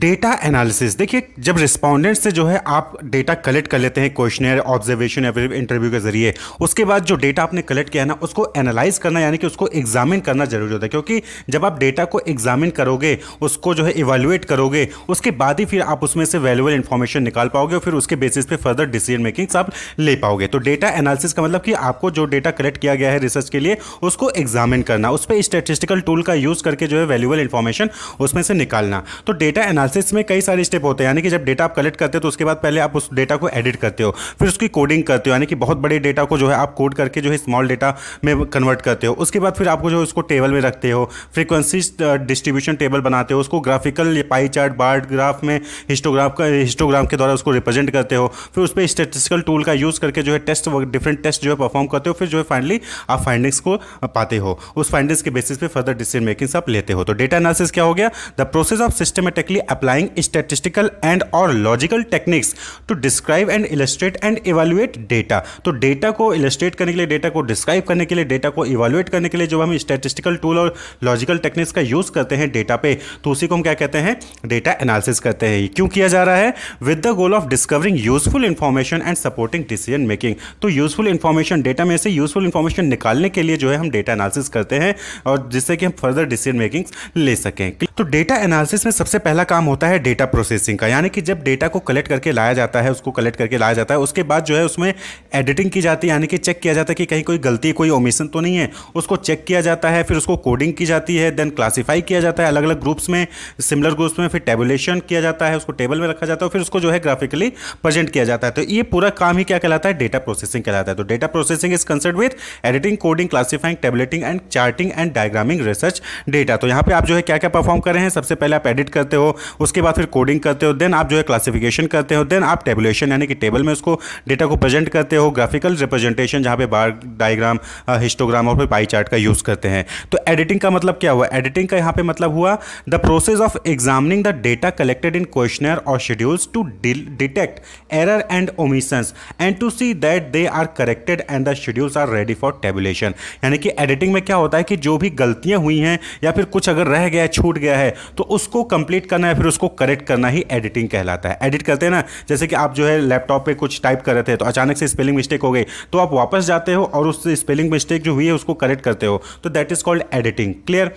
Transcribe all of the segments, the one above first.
data analysis देखिए जब respondent से जो है आप डेटा कलेक्ट कर लेते हैं क्वेश्चनर ऑब्जर्वेशन या फिर इंटरव्यू के जरिए उसके बाद जो डेटा आपने कलेक्ट किया है ना उसको एनालाइज करना यानी कि उसको एग्जामिन करना जरूरी होता है क्योंकि जब आप डेटा को एग्जामिन करोगे उसको जो है इवेलुएट करोगे उसके बाद ही फिर आप उसमें से वैल्यूबल इन्फॉर्मेशन निकाल पाओगे और फिर उसके बेसिस पे फर्दर डिसीजन मेकिंग्स आप ले पाओगे तो डेटा एनालिसिस का मतलब कि आपको जो डेटा कलेक्ट किया गया है रिसर्च के लिए उसको एग्जामिन करना उस पर स्टेटिस्टिकल टूल का यूज़ करके जो है वैल्यूबल इन्फॉर्मेशन उसमें से निकालना तो डेटा एनालिसिस में कई सारे स्टेप होते हैं यानी कि जब डेटा आप कलेक्ट करते हो तो उसके बाद पहले आप उस डेटा को एडिट करते हो फिर उसकी कोडिंग करते हो यानी कि बहुत बड़े डेटा को जो है आप कोड करके जो है स्मॉल डेटा में कन्वर्ट करते हो उसके बाद फिर आपको जो है उसको टेबल में रखते हो फ्रीक्वेंसी डिस्ट्रीब्यूशन टेबल बनाते हो उसको graphical pie chart bar graph में हिस्टोग्राफ का हिस्टोग्राम के द्वारा उसको रिप्रेजेंट करते हो फिर उस पर स्टेटिस्टिकल टूल का यूज़ करके जो है टेस्ट डिफरेंट टेस्ट जो है परफॉर्म करते हो फिर जो है फाइनली आप फाइंडिंग्स को uh, पाते हो उस फाइंडिंग्स के बेसिस पे फर्दर डिसीजन मेकिंग्स आप लेते हो तो डेटा एनालिसिस क्या हो गया the process of systematically applying statistical and और logical techniques to describe and illustrate and evaluate data तो डेटा को इलस्ट्रेट करने के लिए डेटा को डिस्क्राइब करने के लिए डेटा को इवेलुएट करने के लिए जब हम स्टेटिस्टिकल टूल और लॉजिकल टेक्निक्स का यूज़ करते हैं डेटा पे तो उसी को हम क्या कहते हैं डेटा एनालिसिस करते हैं क्यों किया जा रहा है with the goal of discovering useful information and supporting decision making तो यूजफुल इंफॉर्मेशन डेटा में से यूजफुल इंफॉर्मेशन निकालने के लिए जो है हम डेटा एनालिसिस करते हैं और जिससे कि हम फर्दर डिसीजन मेकिंग ले सकें तो डेटा एनालिसिस में सबसे पहला काम काम होता है डेटा प्रोसेसिंग का यानी कि जब डेटा को कलेक्ट करके लाया जाता है उसको कलेक्ट करके लाया जाता है उसके बाद जो है उसमें एडिटिंग की जाती है यानी कि चेक किया जाता है कि कहीं कोई गलती कोई ओमिशन तो नहीं है उसको चेक किया जाता है फिर उसको कोडिंग की जाती है देन क्लासीफाई किया जाता है अलग अलग ग्रुप्स में सिमिलर ग्रुप्स में फिर टेबुलेशन किया जाता है उसको टेबल में रखा जाता है फिर उसको जो है ग्राफिकली प्रेजेंट किया जाता है तो ये पूरा काम ही क्या कहलाता है डेटा प्रोसेसिंग कहलाता है तो data processing is concerned with editing coding classifying tabulating and charting and diagramming research data तो यहाँ पे आप जो है क्या क्या परफॉर्म कर रहे हैं सबसे पहले आप एडिट करते हो उसके बाद फिर कोडिंग करते हो देन आप जो है क्लासिफिकेशन करते हो देन आप टेबुलेशन यानी कि टेबल में उसको डेटा को प्रेजेंट करते हो ग्राफिकल रिप्रेजेंटेशन जहाँ पे बार डायग्राम हिस्टोग्राम और फिर पाई चार्ट का यूज़ करते हैं तो एडिटिंग का मतलब क्या हुआ एडिटिंग का यहाँ पे मतलब हुआ the process of examining the data collected in questionnaire और schedules to detect error and omissions and to see that they are corrected and the schedules are ready for tabulation यानी कि एडिटिंग में क्या होता है कि जो भी गलतियाँ हुई हैं या फिर कुछ अगर रह गया छूट गया है तो उसको कंप्लीट करना है फिर फिर उसको करेक्ट करना ही एडिटिंग कहलाता है एडिट करते हैं ना जैसे कि आप जो है लैपटॉप पे कुछ टाइप कर रहे थे तो अचानक से स्पेलिंग मिस्टेक हो गई तो आप वापस जाते हो और उस स्पेलिंग मिस्टेक जो हुई है उसको करेक्ट करते हो तो that is called editing clear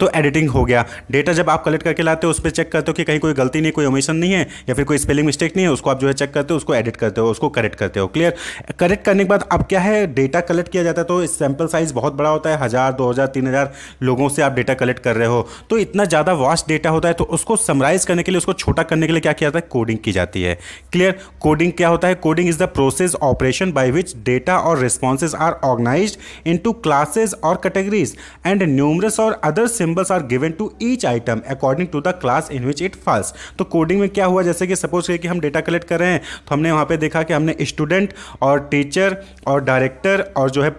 तो एडिटिंग हो गया डेटा जब आप कलेक्ट करके लाते हो उस पर चेक करते हो कि कहीं कोई गलती नहीं कोई ओमिशन नहीं है या फिर कोई स्पेलिंग मिस्टेक नहीं है उसको आप जो है चेक करते हो उसको एडिट करते हो उसको करेक्ट करते हो क्लियर करेक्ट करने के बाद अब क्या है डेटा कलेक्ट किया जाता है तो सैम्पल साइज बहुत बड़ा होता है हज़ार दो हज़ार तीन हज़ार लोगों से आप डेटा कलेक्ट कर रहे हो तो इतना ज़्यादा वास्ट डेटा होता है तो उसको समराइज करने के लिए उसको छोटा करने के लिए क्या किया जाता है कोडिंग की जाती है क्लियर कोडिंग क्या होता है coding is the process operation by which data और responses are organise in classes और कैटेगरीज एंड न्यूमरस और others symbols are given to each item according to the class in which it falls तो coding में क्या हुआ जैसे कि suppose कि हम डेटा कलेक्ट कर रहे हैं तो हमने वहाँ पे देखा कि हमने स्टूडेंट और टीचर और डायरेक्टर और जो है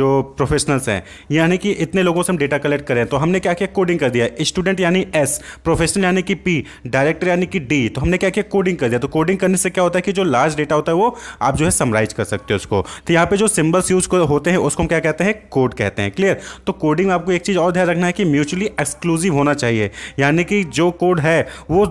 जो प्रोफेशनल्स हैं यानी कि इतने लोगों से हम डेटा कलेक्ट करें तो हमने क्या किया कोडिंग कर दिया स्टूडेंट यानी एस प्रोफेशनल यानी कि पी डायरेक्टर यानी कि डी तो हमने क्या किया कोडिंग कर दिया तो कोडिंग करने से क्या होता है कि जो लार्ज डेटा होता है वो आप जो है समराइज कर सकते हो उसको तो यहाँ पे जो सिंबल्स यूज होते हैं उसको हम क्या कहते हैं कोड कहते हैं क्लियर तो कोडिंग में आपको एक चीज़ और ध्यान रखना है कि म्यूज म्यूचुअली एक्सक्लूसिव होना चाहिए यानी कि जो कोड है वो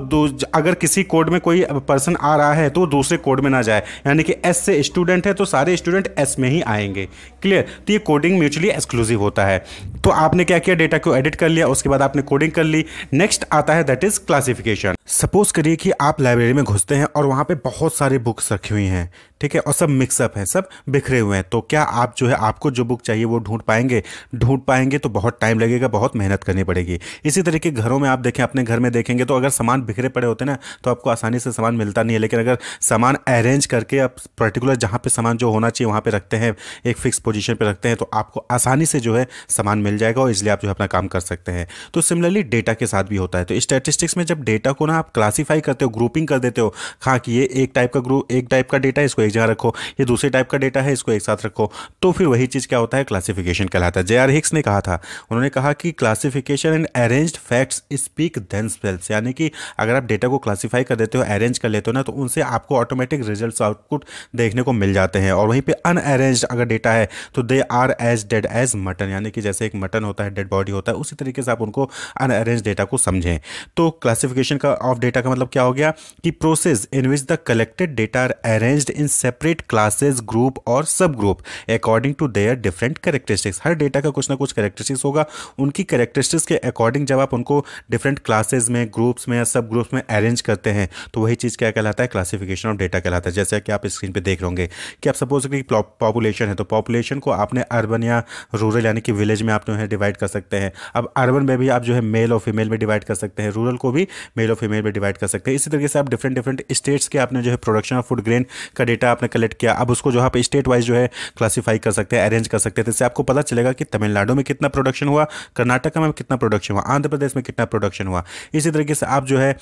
अगर किसी कोड में कोई पर्सन आ रहा है तो वो दूसरे कोड में ना जाए यानी कि एस से स्टूडेंट है तो सारे स्टूडेंट एस में ही आएंगे क्लियर तो ये कोडिंग म्यूचुअली एक्सक्लूसिव होता है तो आपने क्या किया डेटा को एडिट कर लिया उसके बाद आपने कोडिंग कर ली नेक्स्ट आता है दैट इज क्लासिफिकेशन सपोज करिए कि आप लाइब्रेरी में घुसते हैं और वहाँ पे बहुत सारी बुक्स रखी हुई हैं ठीक है और सब मिक्सअप हैं सब बिखरे हुए हैं तो क्या आप जो है आपको जो बुक चाहिए वो ढूंढ पाएंगे ढूंढ पाएंगे तो बहुत टाइम लगेगा बहुत मेहनत करनी पड़ेगी इसी तरीके घरों में आप देखें अपने घर में देखेंगे तो अगर सामान बिखरे पड़े होते ना तो आपको आसानी से सामान मिलता नहीं है लेकिन अगर सामान अरेंज करके आप पर्टिकुलर जहाँ पर सामान जो होना चाहिए वहाँ पर रखते हैं एक फिक्स पोजिशन पर रखते हैं तो आपको आसानी से जो है सामान मिल जाएगा और इसलिए आप जो है अपना काम कर सकते हैं तो सिमिलरली डेटा के साथ भी होता है तो स्टैटिस्टिक्स में जब डेटा को ना आप क्लासीफाई करते हो ग्रुपिंग कर देते हो हाँ कि ये एक टाइप का ग्रुप एक टाइप का डेटा है इसको एक जगह रखो ये दूसरे टाइप का डेटा है इसको एक साथ रखो तो फिर वही चीज़ क्या होता है क्लासिफिकेशन कहलाता है जे हिक्स ने कहा था उन्होंने कहा कि classific classification and arrange facts speak spells यानी कि अगर आप डेटा को क्लासीफाई कर देते हो अरेंज कर लेते हो ना तो उनसे आपको ऑटोमेटिक रिजल्ट आउटपुट देखने को मिल जाते हैं और वहीं पर अनअरेंज अगर डेटा है तो they are as dead as mutton यानी कि जैसे एक मटन होता है डेड बॉडी होता है उसी तरीके से आप उनको अनअरेंज डेटा को समझें तो क्लासिफिकेशन का ऑफ डेटा का मतलब क्या हो गया कि process in which the collected data are arranged in separate classes group और sub group according to their different characteristics हर डेटा का कुछ ना कुछ करेक्टरिस्टिक्स होगा उनकी करेक्टर सिस्टर्स के अकॉर्डिंग जब आप उनको डिफरेंट क्लासेज में ग्रुप्स में या सब ग्रुप्स में अरेंज करते हैं तो वही चीज़ क्या कहलाता है क्लासिफिकेशन ऑफ डेटा कहलाता है जैसे कि आप स्क्रीन पर देख रहे कि आप सपोज कि पॉपुलेशन है तो पॉपुलेशन को आपने अर्बन या रूरल यानी कि विलेज में आप जो है डिवाइड कर सकते हैं अब अर्बन में भी आप जो है मेल और फीमेल में डिवाइड कर सकते हैं रूरल को भी मेल और फीमेल में डिवाइड कर सकते हैं इसी तरीके से आप डिफरेंट डिफरेंट स्टेट्स के आपने जो है प्रोडक्शन ऑफ फूड ग्रेन का डेटा आपने कलेक्ट किया अब उसको जो आप स्टेट वाइज जो है क्लासीफाई कर सकते हैं अरेंज कर सकते हैं तो आपको पता चलेगा कि तमिलनाडु में कितना प्रोडक्शन हुआ कर्नाटक में में कितना प्रोडक्शन हुआ आंध्र प्रदेश में कितना प्रोडक्शन हुआ इसी तरीके से आप जो है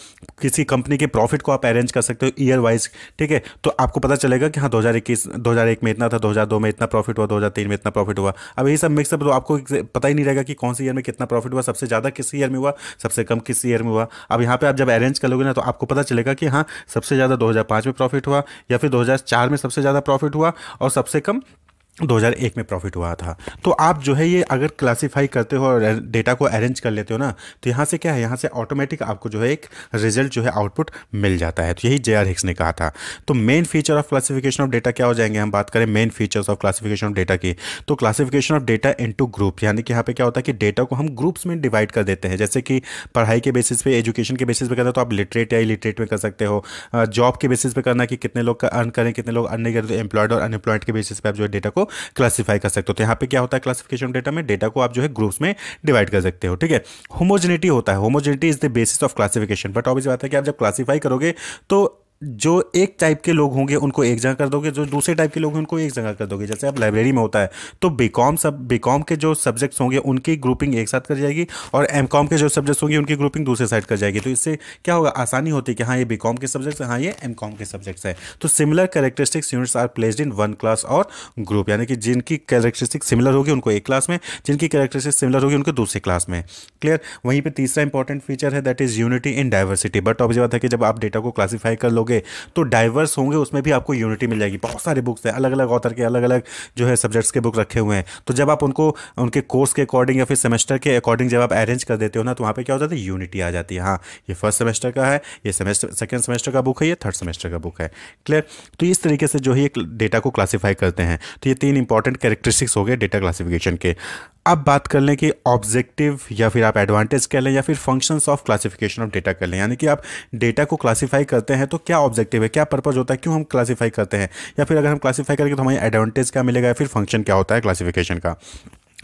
किसी कंपनी के प्रॉफिट को आप अरेंज कर सकते हो ईयर वाइज ठीक है तो आपको पता चलेगा कि हाँ दो हज़ार में इतना था दो में इतना प्रॉफिट हुआ दो में इतना प्रॉफिट हुआ अब यही सब मिक्सअप तो आपको पता ही नहीं रहेगा कि कौन से ईयर में कितना प्रॉफिट हुआ सबसे ज़्यादा किस ईयर में हुआ सबसे कम किस ईयर में हुआ अब यहाँ पर आप जब अरेंज कर लोगे ना तो आपको पता चलेगा कि हाँ सबसे ज़्यादा दो में प्रॉफिट हुआ या फिर दो में सबसे ज़्यादा प्रॉफिट हुआ और सबसे कम 2001 में प्रॉफिट हुआ था तो आप जो है ये अगर क्लासिफाई करते हो और डेटा को अरेंज कर लेते हो ना तो यहाँ से क्या है यहाँ से ऑटोमेटिक आपको जो है एक रिजल्ट जो है आउटपुट मिल जाता है तो यही जे आर हिक्स ने कहा था तो main feature of classification of data क्या हो जाएंगे हम बात करें main features of classification of data की तो classification of data to group यानी कि यहाँ पे क्या होता है कि डेटा को हम ग्रुप्स में डिवाइड कर देते हैं जैसे कि पढ़ाई के बेसिस पे एजुकेशन के बेसिस पर करते हो तो आप लिटरेट या इलिटरेट में कर सकते हो जॉब के बेसिस पर करना कि कितने लोग अर्न करें कितने लोग अर्न नहीं करें तो एम्प्लॉयड और अनएम्प्लॉयड के बेसिस पर आप जो है डेटा को को क्लासीफाई कर सकते हो तो यहाँ पे क्या होता है क्लासिफिकेशन डेटा में डेटा को आप जो है ग्रुप्स में डिवाइड कर सकते हो ठीक है होमोजेनिटी होता है homogeneity is the basis of classification but obvious बात है कि आप जब क्लासीफाई करोगे तो जो एक टाइप के लोग होंगे उनको एक जगह कर दोगे जो दूसरे टाइप के लोग हैं उनको एक जगह कर दोगे जैसे अब लाइब्रेरी में होता है तो बीकॉम सब बीकॉम के जो सब्जेक्ट्स होंगे उनकी ग्रुपिंग एक साथ कर जाएगी और एम कॉम के जो सब्जेक्ट्स होंगे उनकी ग्रुपिंग दूसरे साइड कर जाएगी तो इससे क्या होगा आसानी होती है कि हाँ ये बी के सब्जेक्ट्स हाँ ये एम कॉम के सब्जेक्ट्स हैं तो similar characteristics units are placed in one class और ग्रुप यानी कि जिनकी कैरेक्टरिस्टिक्स सिमिलर होगी उनको एक क्लास में जिनकी कैरेक्टरिस्टिक्स सिमिलर होगी उनको दूसरे क्लास में क्लियर वहीं पर तीसरा इंपॉर्टेंट फीचर है that is unity in diversity but बात है कि जब आप डेटा को क्लासीफाई कर लोगे पढ़ोगे तो डाइवर्स होंगे उसमें भी आपको यूनिटी मिल जाएगी बहुत सारे बुक्स हैं अलग अलग ऑथर के अलग अलग जो है सब्जेक्ट्स के बुक रखे हुए हैं तो जब आप उनको उनके कोर्स के अकॉर्डिंग या फिर सेमेस्टर के अकॉर्डिंग जब आप अरेंज कर देते हो ना तो वहाँ पर क्या हो जाता है यूनिटी आ जाती है हाँ ये फर्स्ट सेमेस्टर का है ये सेमेस्टर सेकेंड सेमेस्टर का बुक है ये थर्ड सेमेस्टर का बुक है क्लियर तो इस तरीके से जो है डेटा को क्लासीफाई करते हैं तो ये तीन इंपॉर्टेंट कैरेक्टरिस्टिक्स हो गए डेटा क्लासिफिकेशन के अब बात कर लें कि ऑब्जेक्टिव या फिर आप एडवांटेज कह लें या फिर functions of classification of data कर लें यानी कि आप डेटा को क्लासिफाई करते हैं तो क्या ऑब्जेक्टिव है क्या पर्पज होता है क्यों हम क्लासिफाई करते हैं या फिर अगर हम क्लासिफाई करेंगे तो हमें एडवांटेज क्या मिलेगा या फिर फंक्शन क्या होता है क्लासिफिकेशन का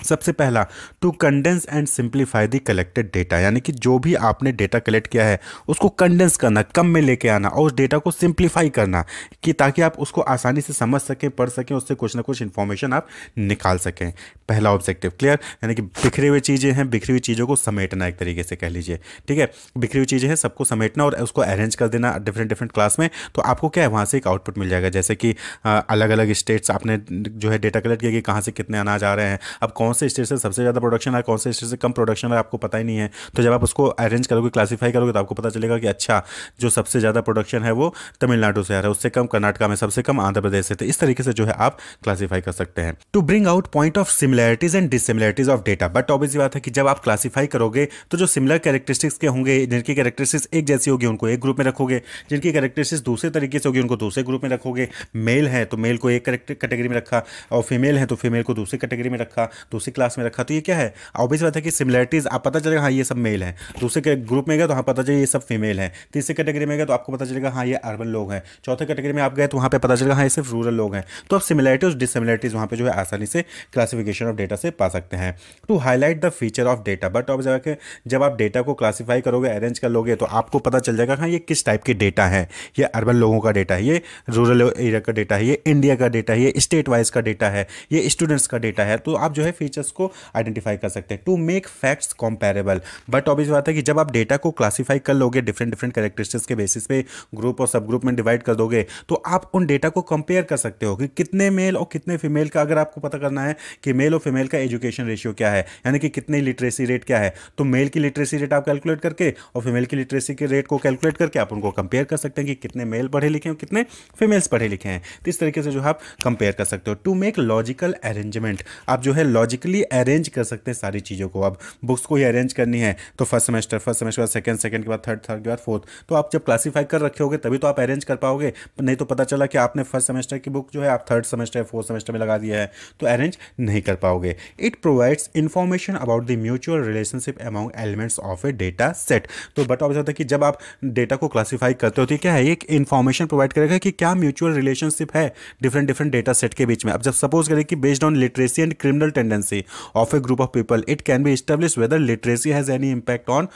सबसे पहला to condense and simplify the collected data यानी कि जो भी आपने डेटा कलेक्ट किया है उसको कंडेंस करना कम में लेके आना और उस डेटा को सिंप्लीफाई करना कि ताकि आप उसको आसानी से समझ सकें पढ़ सकें उससे कुछ ना कुछ इन्फॉर्मेशन आप निकाल सकें पहला ऑब्जेक्टिव क्लियर यानी कि बिखरे हुए चीज़ें हैं बिखरी हुई चीज़ों को समेटना एक तरीके से कह लीजिए ठीक है बिखरी हुई चीज़ें हैं सबको समेटना और उसको अरेंज कर देना डिफरेंट डिफरेंट क्लास में तो आपको क्या है वहाँ से एक आउटपुट मिल जाएगा जैसे कि अलग अलग स्टेट्स आपने जो है डेटा कलेक्ट किया कि कहाँ से कितने अनाज आ रहे हैं अब कौन कौन से स्टेट से सबसे ज़्यादा प्रोडक्शन है कौन से स्टेट से कम प्रोडक्शन है आपको पता ही नहीं है तो जब आप उसको अरेंज करोगे क्लासीफाई करोगे तो आपको पता चलेगा कि अच्छा जो सबसे ज़्यादा प्रोडक्शन है वो तमिलनाडु से आ रहा है उससे कम कर्नाटका में सबसे कम आंध्र प्रदेश से तो इस तरीके से जो है आप क्लासीफाई कर सकते हैं to bring out point of similarities and dissimilarities of data but obvious बात है कि जब आप क्लासीफाई करोगे तो जो सिमिलर कैरेक्टरिस्टिक्स के होंगे जिनकी कैरेक्टरिस्टिक्स एक जैसी होगी उनको एक ग्रुप में रखोगे जिनकी कैरेक्टरिस्टिक्स दूसरे तरीके से होगी उनको दूसरे ग्रुप में रखोगे मेल है तो मेल को एक कैटेगरी में रखा और फीमेल है तो फीमेल को दूसरी कैटेगरी में रखा तो दूसरी क्लास में रखा तो ये क्या है ऑब्वियस बात है कि सिमिलरिटीज़ आप पता चलेगा हाँ ये सब मेल है दूसरे ग्रुप में गए तो हाँ पता चलेगा ये सब फीमेल है तीसरे कैटेगरी में गए तो आपको पता चलेगा हाँ ये अर्बन लोग हैं चौथे कैटेगरी में आप गए तो वहाँ पर पता चलेगा हाँ ये सिर्फ रूरल लोग हैं तो आप सिमिलरिटीज और डिसिमिलरिटीज़ वहाँ पर जो है आसानी से क्लासिफिकेशन ऑफ डेटा से पा सकते हैं to highlight the feature of data but अब जाकर जब आप डेटा को क्लासीफाई करोगे अरेंज कर लोगे तो आपको पता चल जाएगा हाँ ये किस टाइप के डेटा है ये अर्बन लोगों का डेटा है ये रूरल एरिया का डेटा है ये इंडिया का डेटा है ये स्टेट वाइज का डेटा है ये स्टूडेंट्स का डेटा है तो आप जो है फीचर्स को आइडेंटिफाई कर सकते हैं to make facts comparable but obvious बात है कि जब आप डेटा को क्लासीफाई कर लोगे डिफरेंट डिफरेंट करेक्टरिस्टिक्स के बेसिस पे ग्रुप और सब ग्रुप में डिवाइड कर दोगे तो आप उन डेटा को कंपेयर कर सकते हो कि कितने मेल और कितने फीमेल का अगर आपको पता करना है कि मेल और फीमेल का एजुकेशन रेशियो क्या है यानी कि कितनी लिटरेसी रेट क्या है तो मेल की लिटरेसी रेट आप कैलकुलेट करके और फीमेल की लिटरेसी के रेट को कैलकुलेट करके आप उनको कंपेयर कर सकते हैं कि कितने मेल पढ़े लिखे हैं कितने फीमेल्स पढ़े लिखे हैं तो इस तरीके से जो आप कंपेयर कर सकते हो टू मेक लॉजिकल अरेंजमेंट आप जो है लॉजिक लॉजिकली अरेंज कर सकते हैं सारी चीज़ों को अब बुक्स को ही अरेंज करनी है तो फर्स्ट सेमेस्टर फर्स्ट सेमेस्टर के बाद सेकंड सेकेंड के बाद थर्ड थर्ड के बाद फोर्थ तो आप जब क्लासीफाई कर रखे होगे तभी तो आप अरेंज कर पाओगे नहीं तो पता चला कि आपने फर्स्ट सेमेस्टर की बुक जो है आप थर्ड सेमेस्टर फोर्थ सेमेस्टर में लगा दिया है तो अरेंज नहीं कर पाओगे it provides information about the mutual relationship among elements of a data set तो बट ऑफ है कि जब आप डेटा को क्लासीफाई करते हो तो क्या है एक इन्फॉर्मेशन प्रोवाइड करेगा कि क्या म्यूचुअल रिलेशनशिप है डिफरेंट डिफरेंट डेटा सेट के बीच में अब जब सपोज करें कि based on literacy and criminal tendency से of a group of people it can be establish whether literacy has any impact on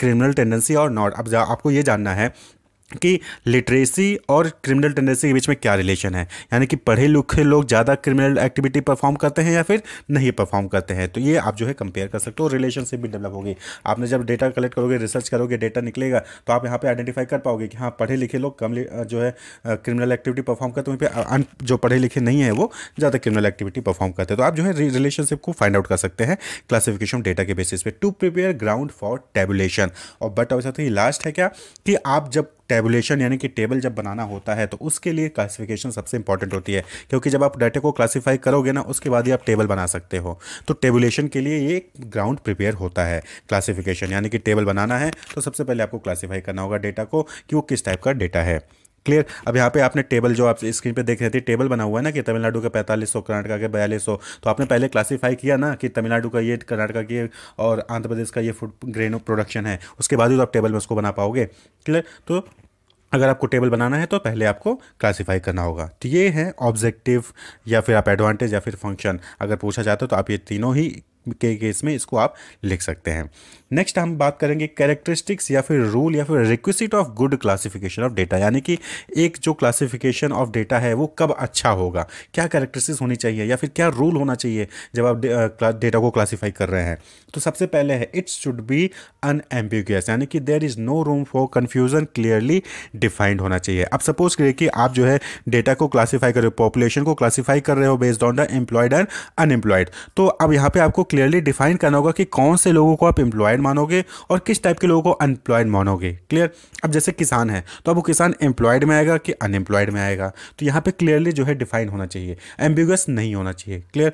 criminal tendency और नॉट अब आपको ये जानना है कि लिटरेसी और क्रिमिनल टेंडेंसी के बीच में क्या रिलेशन है यानी कि पढ़े लिखे लोग ज़्यादा क्रिमिनल एक्टिविटी परफॉर्म करते हैं या फिर नहीं परफॉर्म करते हैं तो ये आप जो है कंपेयर कर सकते हो रिलेशनशिप भी डेवलप होगी आपने जब डेटा कलेक्ट करोगे रिसर्च करोगे डेटा निकलेगा तो आप यहाँ पर आइडेंटिफाई कर पाओगे कि हाँ पढ़े लिखे लोग कम जो है क्रिमिनल एक्टिविटी परफॉर्म करते हैं पर जो पढ़े लिखे नहीं है वो ज़्यादा क्रिमिनल एक्टिविटी परफॉर्म करते हैं तो आप जो है रिलेशनशिप को फाइंड आउट कर सकते हैं क्लासिफिकेशन डेटा के बेसिस पे to prepare ground for tabulation और बट और साथ ही लास्ट है क्या कि आप जब टेबुलेशन यानी कि टेबल जब बनाना होता है तो उसके लिए क्लासिफिकेशन सबसे इंपॉर्टेंट होती है क्योंकि जब आप डाटा को क्लासीफाई करोगे ना उसके बाद ही आप टेबल बना सकते हो तो टेबुलेशन के लिए ये ग्राउंड प्रिपेयर होता है क्लासिफिकेशन यानी कि टेबल बनाना है तो सबसे पहले आपको क्लासीफाई करना होगा डेटा को कि वो किस टाइप का डेटा है क्लियर अब यहाँ पे आपने टेबल जो आप स्क्रीन पे देख रहे थे टेबल बना हुआ है ना कि तमिलनाडु का पैंतालीस सौ कर्नाटका के बयालीस सौ तो आपने पहले क्लासीफाई किया ना कि तमिलनाडु का ये कर्नाटका की और आंध्र प्रदेश का ये फूड ग्रेन प्रोडक्शन है उसके बाद ही तो आप टेबल में उसको बना पाओगे क्लियर तो अगर आपको टेबल बनाना है तो पहले आपको क्लासीफाई करना होगा तो ये है ऑब्जेक्टिव या फिर आप एडवांटेज या फिर फंक्शन अगर पूछा जाता है तो आप ये तीनों ही के केस में इसको आप लिख सकते हैं नेक्स्ट हम बात करेंगे कैरेक्टरिस्टिक्स या फिर रूल या फिर request of good classification of data यानी कि एक जो क्लासिफिकेशन ऑफ डेटा है वो कब अच्छा होगा क्या कैरेक्टरिस्टिक्स होनी चाहिए या फिर क्या रूल होना चाहिए जब आप डेटा को क्लासीफाई कर रहे हैं तो सबसे पहले है इट्स शुड बी अनएम्बिगस यानी कि there is no room for confusion clearly defined होना चाहिए अब सपोज करिए कि आप जो है डेटा को क्लासीफाई कर रहे हो पॉपुलेशन को क्लासीफाई कर रहे हो based on the employed and unemployed तो अब यहाँ पे आपको क्लियरली डिफाइन करना होगा कि कौन से लोगों को आप एम्प्लॉयड मानोगे और किस टाइप के लोगों को अनएम्प्लॉयड मानोगे क्लियर अब जैसे किसान है तो अब वो किसान एम्प्लॉयड में आएगा कि अनएम्प्लॉयड में आएगा तो यहाँ पर क्लियरली जो है डिफाइन होना चाहिए एम्बिगस नहीं होना चाहिए क्लियर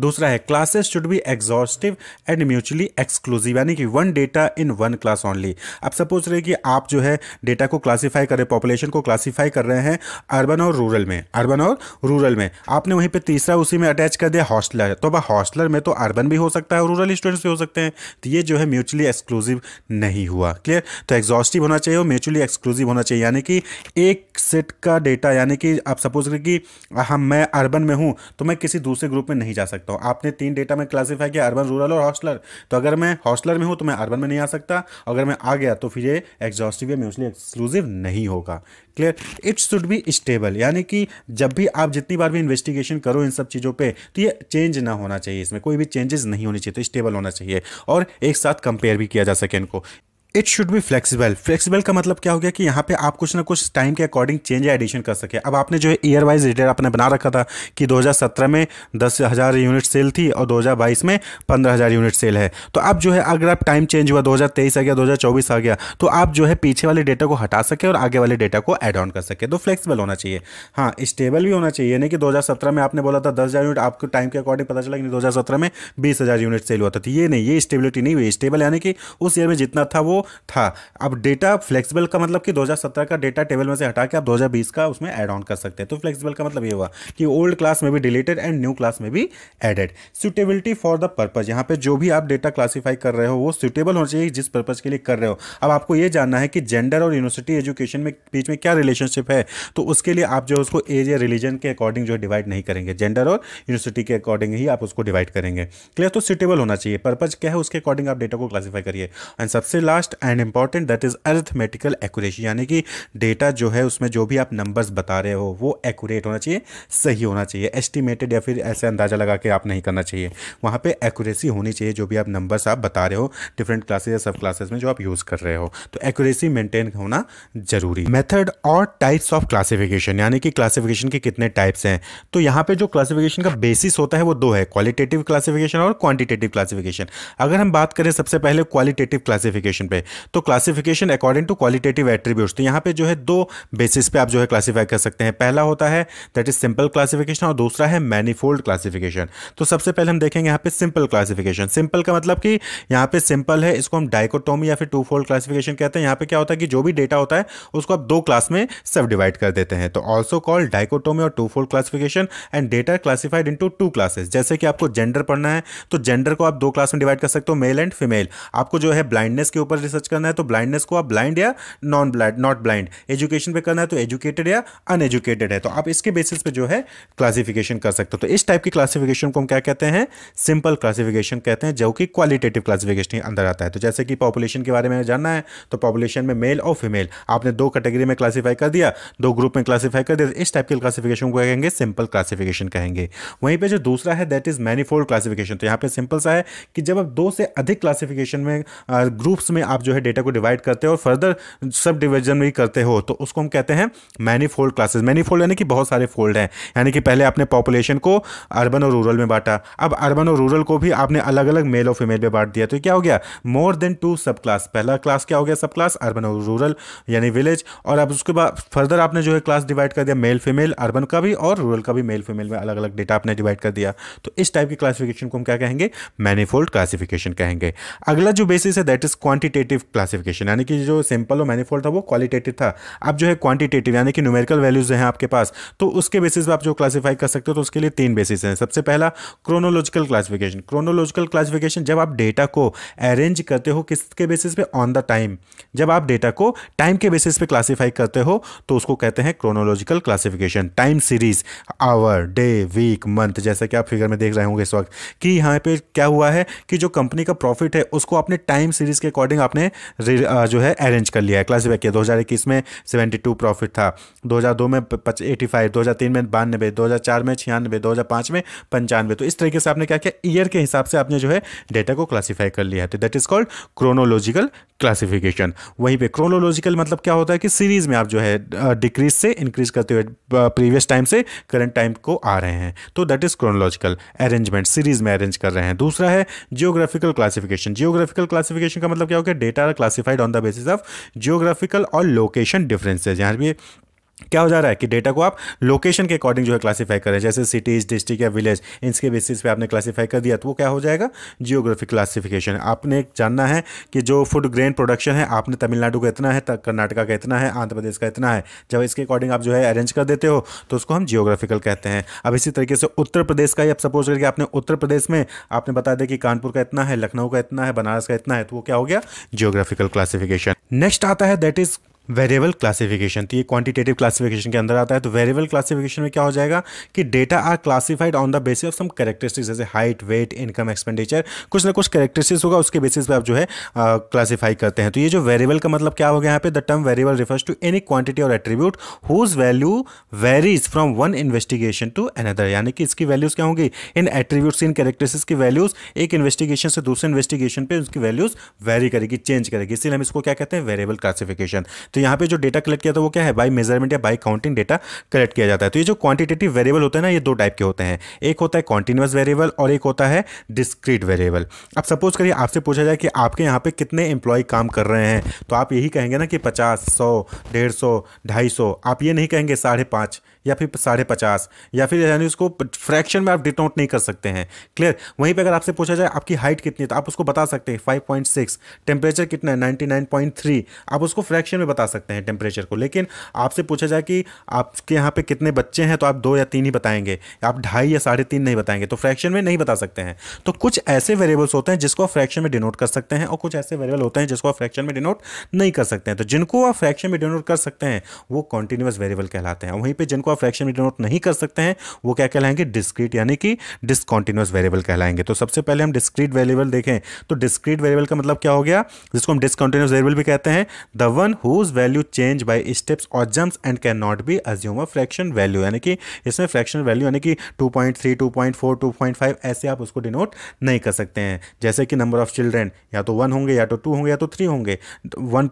दूसरा है classes should be exhaustive and mutually exclusive यानी कि one data in one class only अब सपोज रहे कि आप जो है डेटा को क्लासीफाई कर रहे पॉपुलेशन को क्लासीफाई कर रहे हैं अर्बन और रूरल में अर्बन और रूरल में आपने वहीं पे तीसरा उसी में अटैच कर दिया हॉस्टलर तो अब हॉस्टलर में तो अर्बन भी हो सकता है और रूरल स्टूडेंट्स भी हो सकते हैं तो ये जो है म्यूचुअली एक्सक्लूसिव नहीं हुआ क्लियर तो एग्जॉस्टिव होना चाहिए और म्यूचुअली एक्सक्लूसिव होना चाहिए यानी कि एक सेट का डेटा यानी कि आप सपोज करें कि हम मैं अर्बन में हूँ तो मैं किसी दूसरे ग्रुप में नहीं जा सकता सकता हूँ आपने तीन डेटा में क्लासीफाई किया अर्बन रूरल और हॉस्टलर तो अगर मैं हॉस्टलर में हूँ तो मैं अर्बन में नहीं आ सकता अगर मैं आ गया तो फिर ये एग्जॉस्टिव या म्यूचुअली एक्सक्लूसिव नहीं होगा clear it should be stable यानी कि जब भी आप जितनी बार भी इन्वेस्टिगेशन करो इन सब चीज़ों पर तो ये चेंज ना होना चाहिए इसमें कोई भी चेंजेस नहीं होने चाहिए तो स्टेबल होना चाहिए और एक साथ कंपेयर भी किया जा सके इनको it should be flexible flexible का मतलब क्या हो गया कि यहाँ पे आप कुछ ना कुछ टाइम के अकॉर्डिंग चेंज या एडिशन कर सके अब आपने जो है ईयर वाइज रिटेल आपने बना रखा था कि 2017 में दस हज़ार यूनिट सेल थी और 2022 में पंद्रह हज़ार यूनिट सेल है तो अब जो है अगर आप टाइम चेंज हुआ 2023 आ गया 2024 आ गया तो आप जो है पीछे वाले डेटा को हटा सके और आगे वाले डेटा को एड ऑन कर सके तो फ्लेक्सिबल होना चाहिए हाँ स्टेबल भी होना चाहिए यानी कि दो में आपने बोला था दस यूनिट आपको टाइम के अकॉर्डिंग पता चला कि दो में बीस यूनिट सेल हुआ था तो ये नहीं ये स्टेबिलिटी नहीं हुई स्टेबल यानी कि उस ईयर में जितना था वो था अब डेटा फ्लेक्सिबल का मतलब कि 2017 का डेटा टेबल में से हटा के आप 2020 का उसमें एड ऑन कर सकते हैं तो फ्लेक्सिबल का मतलब ये हुआ कि ओल्ड क्लास में भी डिलीटेड एंड न्यू क्लास में भी added suitability for the purpose यहाँ पे जो भी आप डेटा क्लासीफाई कर रहे हो वो सुटेबल होना चाहिए जिस पर्पज के लिए कर रहे हो अब आपको ये जानना है कि जेंडर और यूनिवर्सिटी एजुकेशन में बीच में क्या रिलेशनशिप है तो उसके लिए आप जो उसको एज या रिलीजन के अकॉर्डिंग जो डिवाइड नहीं करेंगे जेंडर और यूनिवर्सिटी के अकॉर्डिंग ही आप उसको डिवाइड करेंगे क्लियर तो सुटेबल होना चाहिए पर्पज क्या है उसके अकॉर्डिंग आप डेटा को क्लासीफाई करिए एंड सबसे last first and important that is arithmetical accuracy यानी कि डेटा जो है उसमें जो भी आप नंबर्स बता रहे हो वो एक्यूरेट होना चाहिए सही होना चाहिए एस्टिमेटेड या फिर ऐसे अंदाज़ा लगा के आप नहीं करना चाहिए वहाँ पर एक्यूरेसी होनी चाहिए जो भी आप नंबर्स आप बता रहे हो डिफरेंट क्लासेज या सब क्लासेज में जो आप यूज़ कर रहे हो तो एक्यूरेसी मेंटेन होना जरूरी मेथड और टाइप्स ऑफ क्लासिफिकेशन यानी कि क्लासिफिकेशन के कितने टाइप्स हैं तो यहाँ पे जो क्लासिफिकेशन का बेसिस होता है वो दो है क्वालिटेटिव क्लासिफिकेशन और क्वांटिटेटिव क्लासिफिकेशन अगर हम बात करें सबसे पहले क्वालिटेटिव क्लासिफिकेशन पे तो classification according to qualitative attribute तो यहाँ पे जो है दो बेसिस पे आप जो है क्लासीफाई कर सकते हैं पहला होता है दैट इज सिंपल क्लासिफिकेशन और दूसरा है मैनीफोल्ड क्लासिफिकेशन तो सबसे पहले हम देखेंगे यहाँ पे सिंपल क्लासिफिकेशन सिंपल का मतलब कि यहाँ पे सिंपल है इसको हम डाइकोटोमी या फिर टू फोल्ड क्लासिफिकेशन कहते हैं यहाँ पे क्या होता है कि जो भी डेटा होता है उसको आप दो क्लास में सब डिवाइड कर देते हैं तो ऑल्सो कॉल्ड डाइकोटोमी और two fold classification and data classified into two classes जैसे कि आपको जेंडर पढ़ना है तो जेंडर को आप दो क्लास में डिवाइड कर सकते हो मेल एंड फीमेल आपको जो है ब्लाइंडनेस के ऊपर रिसर्च करना है तो ब्लाइंडनेस को आप ब्लाइंड या non blind not blind education पे करना है तो एजुकेटेड या अनएजुकेटेड है तो आप इसके बेसिस पे जो है क्लासिफिकेशन कर सकते हो तो इस टाइप की क्लासिफिकेशन को हम क्या कहते हैं सिंपल क्लासिफिकेशन कहते हैं जो कि क्वालिटेटिव क्लासिफिकेशन अंदर आता है तो जैसे कि पॉपुलेशन के बारे में जानना है तो पॉपुलेशन में मेल और फीमेल आपने दो कैटेगरी में क्लासीफाई कर दिया दो ग्रुप में क्लासीफाई कर दिया तो इस टाइप के क्लासिफिकेशन को कहेंगे सिंपल क्लासिफिकेशन कहेंगे वहीं पर जो दूसरा है दैट इज मैनीफोल्ड क्लासिफिकेशन तो यहाँ पे सिंपल सा है कि जब आप दो से अधिक क्लासिफिकेशन में ग्रुप्स में आप आप जो है डेटा को डिवाइड करते हो और फर्दर सब डिविजन भी करते हो तो उसको हम कहते हैं many fold classes many fold यानी कि बहुत सारे फोल्ड हैं यानी कि पहले आपने पॉपुलेशन को अर्बन और रूरल में बांटा अब अर्बन और रूरल को भी आपने अलग अलग मेल और फीमेल में बांट दिया तो क्या हो गया more than two sub class पहला क्लास क्या हो गया सब क्लास अर्बन और रूरल यानी विलेज और अब उसके बाद फर्दर आपने जो है क्लास डिवाइड कर दिया मेल फीमेल अर्बन का भी और रूरल का भी मेल फीमेल में अलग अलग डेटा आपने डिवाइड कर दिया तो इस टाइप की क्लासिफिकेशन को हम क्या कहेंगे मैनीफोल्ड क्लासिफिकेशन कहेंगे अगला जो बेसिस है that is quantitative quantitative classification यानी कि जो सिंपल और मैनिफोल्ड था वो क्वालिटेटिव था अब जो है क्वांटिटेटिव यानी कि न्यूमेरिकल वैल्यूज हैं आपके पास तो उसके बेसिस पर आप जो क्लासीफाई कर सकते हो तो उसके लिए तीन बेसिस हैं सबसे पहला क्रोनोलॉजिकल क्लासिफिकेशन क्रोनोलॉजिकल क्लासिफिकेशन जब आप डेटा को अरेंज करते हो किसके बेसिस पे ऑन द टाइम जब आप डेटा को टाइम के बेसिस पे क्लासीफाई करते हो तो उसको कहते हैं chronological classification time series hour day week month जैसा कि आप फिगर में देख रहे होंगे इस वक्त कि यहाँ पे क्या हुआ है कि जो कंपनी का प्रॉफिट है उसको अपने टाइम सीरीज के अकॉर्डिंग आप आपने जो है अरेंज कर लिया है क्लासीफाई किया दो हजार इक्कीस में सेवेंटी टू प्रॉफिट था दो हजार दो में एटी फाइव में बानवे दो हजार चार में छियानवे दो हजार में पंचानवे तो इस तरीके से आपने क्या किया ईयर के हिसाब से आपने जो है डेटा को क्लासीफाई कर लिया है तो that is called chronological classification वहीं पे क्रोनोलॉजिकल मतलब क्या होता है कि सीरीज में आप जो है डिक्रीज से इंक्रीज करते हुए प्रीवियस टाइम से करंट टाइम को आ रहे हैं तो that is chronological arrangement series में अरेंज कर रहे हैं दूसरा है जियोग्राफिकल क्लासिफिकेशन जियोग्राफिकल क्लासिफिकेशन का मतलब क्या हो गया data are classified on the basis of geographical और लोकेशन डिफरेंसेज यहाँ पे क्या हो जा रहा है कि डेटा को आप लोकेशन के अकॉर्डिंग जो है क्लासीफाई करें जैसे सिटीज डिस्ट्रिक्ट या विलेज इसके बेसिस पे आपने क्लासीफाई कर दिया तो वो क्या हो जाएगा जियोग्राफिक क्लासिफिकेशन आपने जानना है कि जो फूड ग्रेन प्रोडक्शन है आपने तमिलनाडु का इतना है कर्नाटका का इतना है आंध्र प्रदेश का इतना है जब इसके अकॉर्डिंग आप जो है अरेंज कर देते हो तो उसको हम जियोग्राफिकल कहते हैं अब इसी तरीके से उत्तर प्रदेश का ही अब सपोज करके आपने उत्तर प्रदेश में आपने बता दिया कि कानपुर का इतना है लखनऊ का इतना है बनारस का इतना है तो वो क्या हो गया जियोग्राफिकल क्लासिफिकेशन नेक्स्ट आता है दैट इज़ वेरिएबल क्लासिफिकेशन तो ये क्वांटिटेटिव क्लासिफिकेशन के अंदर आता है तो वेरिएबल क्लासिफिकेशन में क्या हो जाएगा कि data are classified on the basis of some characteristics जैसे हाइट वेट इनकम एक्सपेंडिचर कुछ ना कुछ करेक्टरिस्टिक्स होगा उसके बेसिस पे आप जो है क्लासिफाई करते हैं तो ये जो वेरिएबल का मतलब क्या हो गया यहाँ पे the term variable refers to any quantity or attribute whose value varies from one investigation to another यानी कि इसकी वैल्यूज़ क्या होंगी इन एट्रीब्यूट्स इन करेक्टरिस्टिक्स की वैल्यूज़ एक इन्वेस्टिगेशन से दूसरे इन्वेस्टिगेशन पर उसकी वैल्यूज़ वेरी करेगी चेंज करेगी इसीलिए हम इसको क्या कहते हैं वेरिएबल क्लासिफिकेशन तो यहाँ पे जो डेटा कलेक्ट किया था वो क्या है बाई मेजरमेंट या बाई काउंटिंग डेटा कलेक्ट किया जाता है तो ये जो क्वांटिटेटिव वेरिएबल होते हैं ना ये दो टाइप के होते हैं एक होता है कॉन्टिन्यूस वेरिएबल और एक होता है डिस्क्रीट वेरिएबल अब सपोज करिए आपसे पूछा जाए कि आपके यहाँ पर कितने एम्प्लॉय काम कर रहे हैं तो आप यही कहेंगे ना कि पचास सौ डेढ़ सौ ढाई सौ आप ये नहीं कहेंगे साढ़े पाँच या फिर साढ़े पचास या फिर यानी उसको फ्रैक्शन में आप डिटाउट नहीं कर सकते हैं क्लियर वहीं पे अगर आपसे पूछा जाए आपकी हाइट कितनी है तो आप उसको बता सकते हैं 5.6 टेम्परेचर कितना है 99.3 आप उसको फ्रैक्शन में बता बता सकते हैं टेम्परेचर को लेकिन आपसे पूछा जाए कि आपके यहाँ पे कितने बच्चे हैं तो आप दो या तीन ही बताएंगे आप ढाई या साढ़े तीन नहीं बताएंगे तो फ्रैक्शन में नहीं बता सकते हैं तो कुछ ऐसे वेरिएबल्स होते हैं जिसको आप फ्रैक्शन में डिनोट कर सकते हैं और कुछ ऐसे वेरिएबल होते हैं जिसको आप फ्रैक्शन में डिनोट नहीं कर सकते हैं तो जिनको आप फ्रैक्शन में डिनोट कर सकते हैं वो कॉन्टिन्यूस वेरिएबल कहलाते हैं वहीं पर जिनको आप फ्रैक्शन में डिनोट नहीं कर सकते हैं वो क्या कहलाएंगे डिस्क्रीट यानी कि डिसकॉन्टिन्यूस वेरिएबल कहलाएंगे तो सबसे पहले हम डिस्क्रीट वेरिएबल देखें तो डिस्क्रीट वेरिएबल का मतलब क्या हो गया जिसको हम डिसकॉन्टिन्यूस वेरिएबल भी कहते हैं the one whose value change change steps or or and can not be assume a fraction value यानी कि इसमें फ्रैक्शन वैल्यू यानी कि 2.3, 2.4, 2.5 ऐसे आप उसको डिनोट नहीं कर सकते हैं जैसे कि नंबर ऑफ चिल्ड्रेन या तो वन होंगे या तो टू होंगे या तो थ्री होंगे वन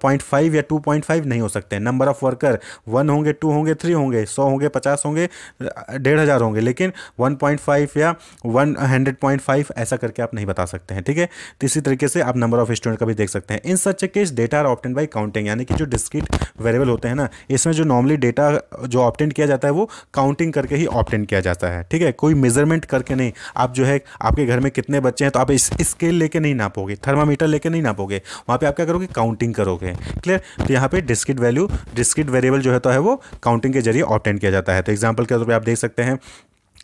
या टू नहीं हो सकते नंबर ऑफ वर्कर वन होंगे टू होंगे थ्री होंगे सौ होंगे पचास होंगे डेढ़ हज़ार होंगे लेकिन 1.5 या 100.5 ऐसा करके आप नहीं बता सकते हैं ठीक है तो इसी तरीके से आप नंबर ऑफ स्टूडेंट का भी देख सकते हैं in such case data are obtain by counting यानी कि जो डिस्क स्किट वेरिएबल होते हैं ना इसमें जो नॉर्मली डेटा जो ऑप्टेंट किया जाता है वो काउंटिंग करके ही ऑप्टेंट किया जाता है ठीक है कोई मेजरमेंट करके नहीं आप जो है आपके घर में कितने बच्चे हैं तो आप इस स्केल लेके नहीं नापोगे थर्मामीटर लेके नहीं नापोगे वहाँ पर आप क्या करोगे काउंटिंग करोगे क्लियर तो यहाँ पर डिस्क्रिट वैल्यू डिस्क्रिट वेरेबल जो है तो है वो काउंटिंग के जरिए ऑप्टेंट किया जाता है तो एग्जाम्पल के तौर पर आप देख सकते हैं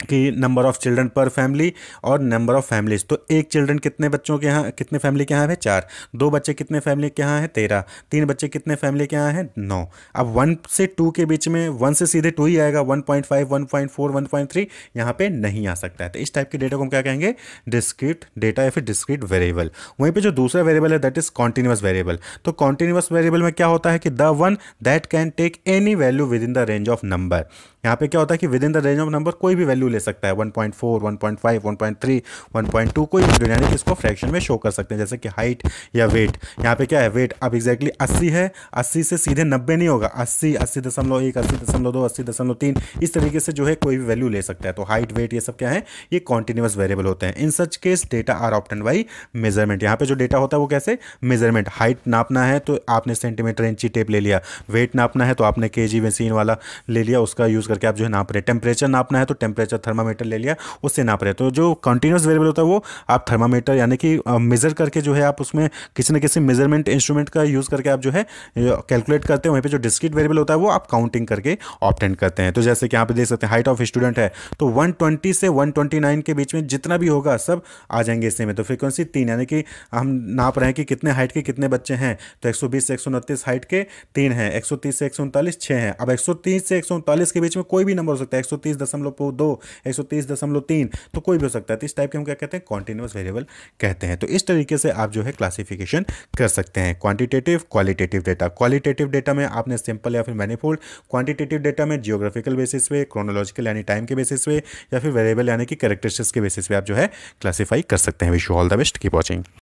कि number of children per family और नंबर ऑफ़ फैमिलीज़ तो एक चिल्ड्रन कितने बच्चों के यहाँ कितने फैमिली के यहाँ है चार दो बच्चे कितने फैमिली के यहाँ है तेरह तीन बच्चे कितने फैमिली के यहाँ है नौ अब वन से टू के बीच में वन से सीधे टू ही आएगा one point five one point four one point three यहाँ पर नहीं आ सकता है तो इस टाइप के डेटा को हम क्या कहेंगे डिस्क्रिट डेटा या फिर डिस्क्रिट वेरिएबल वहीं पर जो दूसरा वेरिएबल है दैट इज़ कॉन्टीन्यूस वेरिएबल तो कॉन्टीन्यूस वेरिएबल में क्या होता है कि the one that can take any value within the range of number यहाँ पर क्या होता है कि within the range of number कोई भी वैल्यू वैल्यू ले सकता है 1.4 1.5 1.3 1.2 कोई वैल्यू यानी इसको फ्रैक्शन में शो कर सकते हैं जैसे कि हाइट या वेट यहाँ पे क्या है वेट अब एग्जैक्टली अस्सी है अस्सी से सीधे नब्बे नहीं होगा अस्सी अस्सी दशमलव एक अस्सी दशमलव दो अस्सी दशमलव तीन इस तरीके से जो है कोई भी वैल्यू ले सकता है तो हाइट वेट ये सब क्या है ये कॉन्टिन्यूस वेरिएबल होते हैं in such case data are obtain by measurement यहाँ पे जो डेटा होता है वो कैसे मेजरमेंट हाइट नापना है तो आपने सेंटीमीटर इंची टेप ले लिया वेट नापना है तो आपने के जी मशीन वाला ले लिया उसका यूज़ करके आप जो है नाप रहे टेम्परेचर नापना है तो टेम्परेचर टेम्परेचर थर्मामीटर ले लिया उससे नाप रहे तो जो कंटिन्यूस वेरिएबल होता है वो आप थर्मामीटर यानी कि मेज़र करके जो है आप उसमें किसी न किसी मेजरमेंट इंस्ट्रूमेंट का यूज़ करके आप जो है कैलकुलेट करते हैं वहीं पर जो डिस्क्रिट वेरिएबल होता है वो आप काउंटिंग करके ऑप्टेंट करते हैं तो जैसे कि आप देख सकते हैं हाइट ऑफ स्टूडेंट है तो वन से वन के बीच में जितना भी होगा सब आ जाएंगे इसी में तो फ्रिक्वेंसी तीन यानी कि हम नाप रहे हैं कि कितने हाइट के कितने बच्चे हैं तो एक से एक हाइट के तीन हैं तीस से एक सौ हैं अब तीस से एक के बीच में कोई भी नंबर हो सकता है एक दशमलव दो एक तो कोई भी हो सकता है तो इस टाइप के हम क्या कहते हैं कॉन्टिन्यूस वेरिएबल कहते हैं तो इस तरीके से आप जो है क्लासिफिकेशन कर सकते हैं quantitative qualitative data qualitative data में आपने सिंपल या फिर मैनीफोल्ड क्वांटिटेटिव डेटा में जियोग्राफिकल बेसिस पे क्रोनोलॉजिकल यानी टाइम के बेसिस पे या फिर वेरिएबल यानी कि कैरेक्टरिस्टिक्स के बेसिस पे आप जो है क्लासीफाई कर सकते हैं wish you all the best keep watching